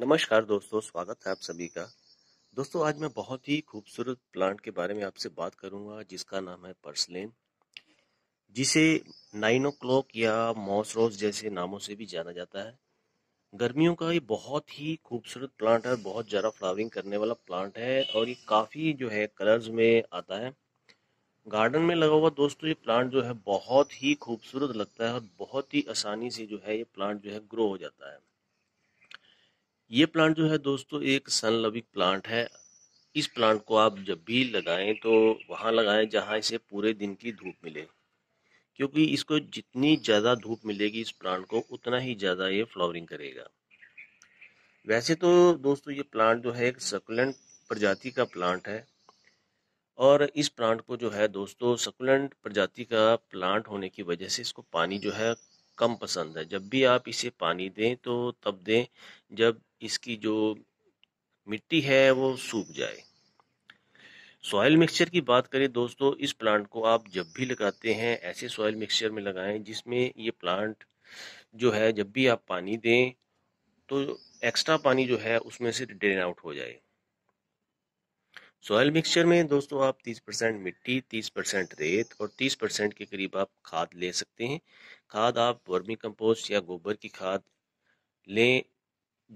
नमस्कार दोस्तों स्वागत है आप सभी का दोस्तों आज मैं बहुत ही खूबसूरत प्लांट के बारे में आपसे बात करूंगा जिसका नाम है पर्सलेन जिसे नाइन ओ या मॉस रोज जैसे नामों से भी जाना जाता है गर्मियों का ये बहुत ही खूबसूरत प्लांट है बहुत ज़्यादा फ्लावरिंग करने वाला प्लांट है और ये काफ़ी जो है कलर्स में आता है गार्डन में लगा हुआ दोस्तों ये प्लांट जो है बहुत ही खूबसूरत लगता है और बहुत ही आसानी से जो है ये प्लांट जो है ग्रो हो जाता है ये प्लांट जो है दोस्तों एक सनलविक प्लांट है इस प्लांट को आप जब भी लगाएं तो वहाँ लगाएं जहाँ इसे पूरे दिन की धूप मिले क्योंकि इसको जितनी ज़्यादा धूप मिलेगी इस प्लांट को उतना ही ज़्यादा ये फ्लावरिंग करेगा वैसे तो दोस्तों ये प्लांट जो है एक सकुलेंट प्रजाति का प्लांट है और इस प्लांट को जो है दोस्तों सकुलेंट प्रजाति का प्लांट होने की वजह से इसको पानी जो है कम पसंद है जब भी आप इसे पानी दें तो तब दें जब इसकी जो मिट्टी है वो सूख जाए सॉयल मिक्सचर की बात करें दोस्तों इस प्लांट को आप जब भी लगाते हैं ऐसे सॉयल मिक्सचर में लगाएं जिसमें ये प्लांट जो है जब भी आप पानी दें तो एक्स्ट्रा पानी जो है उसमें से ड्रेन आउट हो जाए सॉयल मिक्सचर में दोस्तों आप 30 परसेंट मिट्टी 30 परसेंट रेत और 30 परसेंट के करीब आप खाद ले सकते हैं खाद आप वर्मी कंपोस्ट या गोबर की खाद लें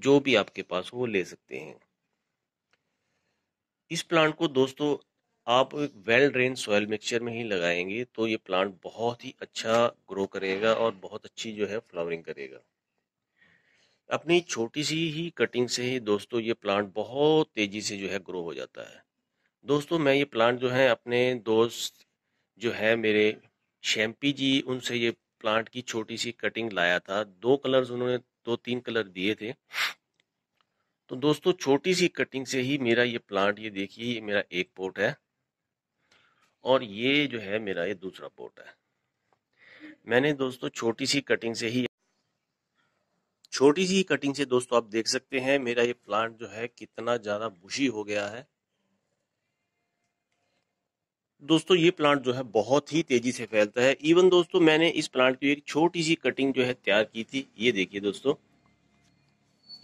जो भी आपके पास हो वो ले सकते हैं इस प्लांट को दोस्तों आप एक वेल ड्रेन सॉयल मिक्सचर में ही लगाएंगे तो ये प्लांट बहुत ही अच्छा ग्रो करेगा और बहुत अच्छी जो है फ्लावरिंग करेगा अपनी छोटी सी ही कटिंग से ही दोस्तों ये प्लांट बहुत तेज़ी से जो है ग्रो हो जाता है दोस्तों मैं ये प्लांट जो है अपने दोस्त जो है मेरे शैम्पी जी उनसे ये प्लांट की छोटी सी कटिंग लाया था दो कलर्स उन्होंने दो तीन कलर दिए थे तो दोस्तों छोटी सी कटिंग से ही मेरा ये प्लांट ये देखिए ये मेरा एक पोर्ट है और ये जो है मेरा ये दूसरा पोर्ट है मैंने दोस्तों छोटी सी कटिंग से ही छोटी सी कटिंग से दोस्तों आप देख सकते हैं मेरा ये प्लांट जो है कितना ज़्यादा बुशी हो गया है दोस्तों ये प्लांट जो है बहुत ही तेजी से फैलता है इवन दोस्तों मैंने इस प्लांट की एक छोटी सी कटिंग जो है तैयार की थी ये देखिए दोस्तों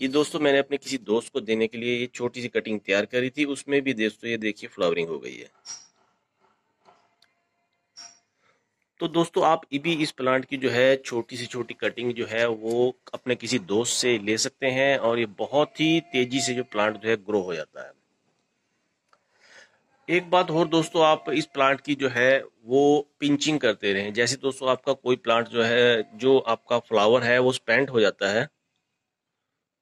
ये दोस्तों मैंने अपने किसी दोस्त को देने के लिए ये छोटी सी कटिंग तैयार करी थी उसमें भी दोस्तों ये देखिए फ्लावरिंग हो गई है तो दोस्तों आप भी इस प्लांट की जो है छोटी सी छोटी कटिंग जो है वो अपने किसी दोस्त से ले सकते हैं और ये बहुत ही तेजी से जो प्लांट जो है ग्रो हो जाता है एक बात और दोस्तों आप इस प्लांट की जो है वो पिंचिंग करते रहें जैसे दोस्तों आपका कोई प्लांट जो है जो आपका फ्लावर है वो स्पेंट हो जाता है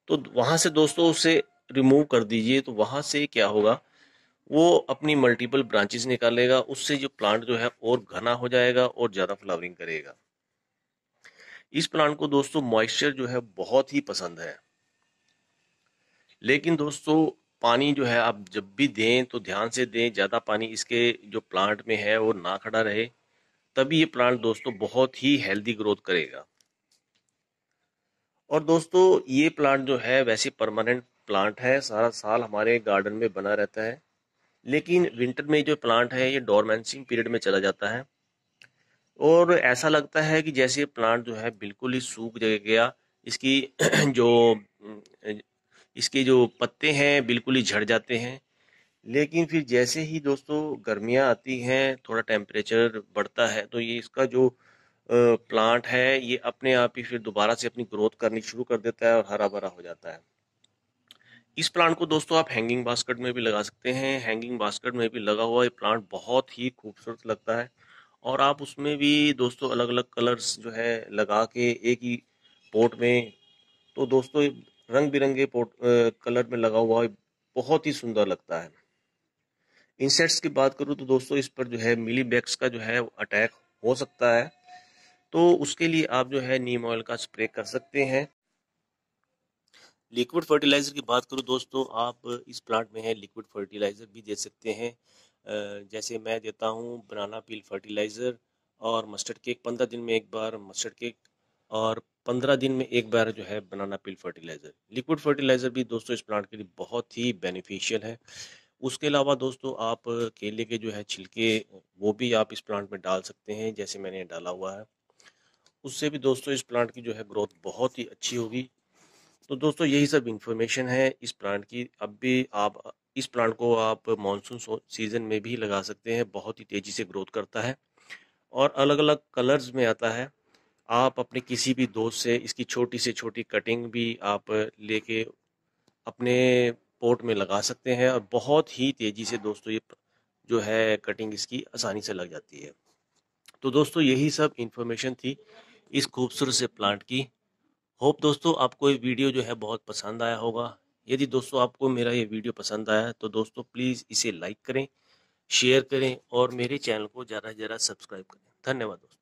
तो वहाँ से दोस्तों उसे रिमूव कर दीजिए तो वहाँ से क्या होगा वो अपनी मल्टीपल ब्रांचेस निकालेगा उससे जो प्लांट जो है और घना हो जाएगा और ज़्यादा फ्लावरिंग करेगा इस प्लांट को दोस्तों मॉइस्चर जो है बहुत ही पसंद है लेकिन दोस्तों पानी जो है आप जब भी दें तो ध्यान से दें ज़्यादा पानी इसके जो प्लांट में है वो ना खड़ा रहे तभी ये प्लांट दोस्तों बहुत ही हेल्दी ग्रोथ करेगा और दोस्तों ये प्लांट जो है वैसे परमानेंट प्लांट है सारा साल हमारे गार्डन में बना रहता है लेकिन विंटर में जो प्लांट है ये डोरमेंसिंग पीरियड में चला जाता है और ऐसा लगता है कि जैसे प्लांट जो है बिल्कुल ही सूख गया इसकी जो इसके जो पत्ते हैं बिल्कुल ही झड़ जाते हैं लेकिन फिर जैसे ही दोस्तों गर्मियाँ आती हैं थोड़ा टेम्परेचर बढ़ता है तो ये इसका जो प्लांट है ये अपने आप ही फिर दोबारा से अपनी ग्रोथ करनी शुरू कर देता है और हरा भरा हो जाता है इस प्लांट को दोस्तों आप हैंगिंग बास्केट में भी लगा सकते हैं हैंगिंग बास्केट में भी लगा हुआ ये प्लांट बहुत ही खूबसूरत लगता है और आप उसमें भी दोस्तों अलग अलग कलर्स जो है लगा के एक ही पोट में तो दोस्तों रंग बिरंगे पोर्ट कलर में लगा हुआ है बहुत ही सुंदर लगता है इंसेक्ट्स की बात करूँ तो दोस्तों इस पर जो है मिली बैग्स का जो है अटैक हो सकता है तो उसके लिए आप जो है नीम ऑयल का स्प्रे कर सकते हैं लिक्विड फर्टिलाइज़र की बात करूँ दोस्तों आप इस प्लांट में है लिक्विड फर्टिलाइज़र भी दे सकते हैं जैसे मैं देता हूँ बनाना पील फर्टिलाइज़र और मस्टर्ड केक पंद्रह दिन में एक बार मस्टर्ड केक और पंद्रह दिन में एक बार जो है banana peel fertiliser liquid fertiliser भी दोस्तों इस प्लांट के लिए बहुत ही बेनिफिशियल है उसके अलावा दोस्तों आप केले के जो है छिलके वो भी आप इस प्लांट में डाल सकते हैं जैसे मैंने डाला हुआ है उससे भी दोस्तों इस प्लांट की जो है ग्रोथ बहुत ही अच्छी होगी तो दोस्तों यही सब इन्फॉर्मेशन है इस प्लांट की अब भी आप इस प्लांट को आप मानसून सीजन में भी लगा सकते हैं बहुत ही तेज़ी से ग्रोथ करता है और अलग अलग कलर्स में आता है आप अपने किसी भी दोस्त से इसकी छोटी से छोटी कटिंग भी आप लेके अपने पोर्ट में लगा सकते हैं और बहुत ही तेज़ी से दोस्तों ये जो है कटिंग इसकी आसानी से लग जाती है तो दोस्तों यही सब इन्फॉर्मेशन थी इस खूबसूरत से प्लांट की होप दोस्तों आपको ये वीडियो जो है बहुत पसंद आया होगा यदि दोस्तों आपको मेरा ये वीडियो पसंद आया तो दोस्तों प्लीज़ इसे लाइक करें शेयर करें और मेरे चैनल को ज़्यादा से ज़्यादा सब्सक्राइब करें धन्यवाद दोस्तों